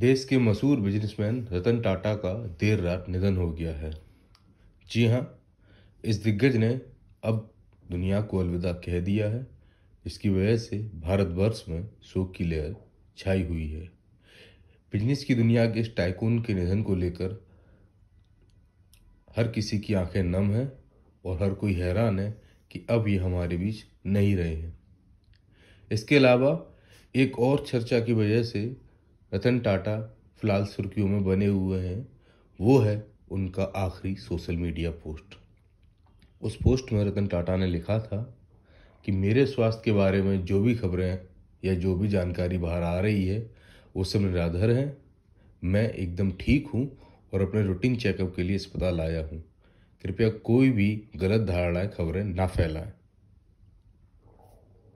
देश के मशहूर बिजनेसमैन रतन टाटा का देर रात निधन हो गया है जी हाँ इस दिग्गज ने अब दुनिया को अलविदा कह दिया है इसकी वजह से भारतवर्ष में शोक की लहर छाई हुई है बिजनेस की दुनिया के इस टाइकून के निधन को लेकर हर किसी की आंखें नम हैं और हर कोई हैरान है कि अब ये हमारे बीच नहीं रहे हैं इसके अलावा एक और चर्चा की वजह से रतन टाटा फिलहाल सुर्खियों में बने हुए हैं वो है उनका आखिरी सोशल मीडिया पोस्ट उस पोस्ट में रतन टाटा ने लिखा था कि मेरे स्वास्थ्य के बारे में जो भी खबरें या जो भी जानकारी बाहर आ रही है वो सब निराधर हैं मैं एकदम ठीक हूँ और अपने रूटीन चेकअप के लिए अस्पताल आया हूँ कृपया कोई भी गलत धारणाएँ खबरें ना फैलाएं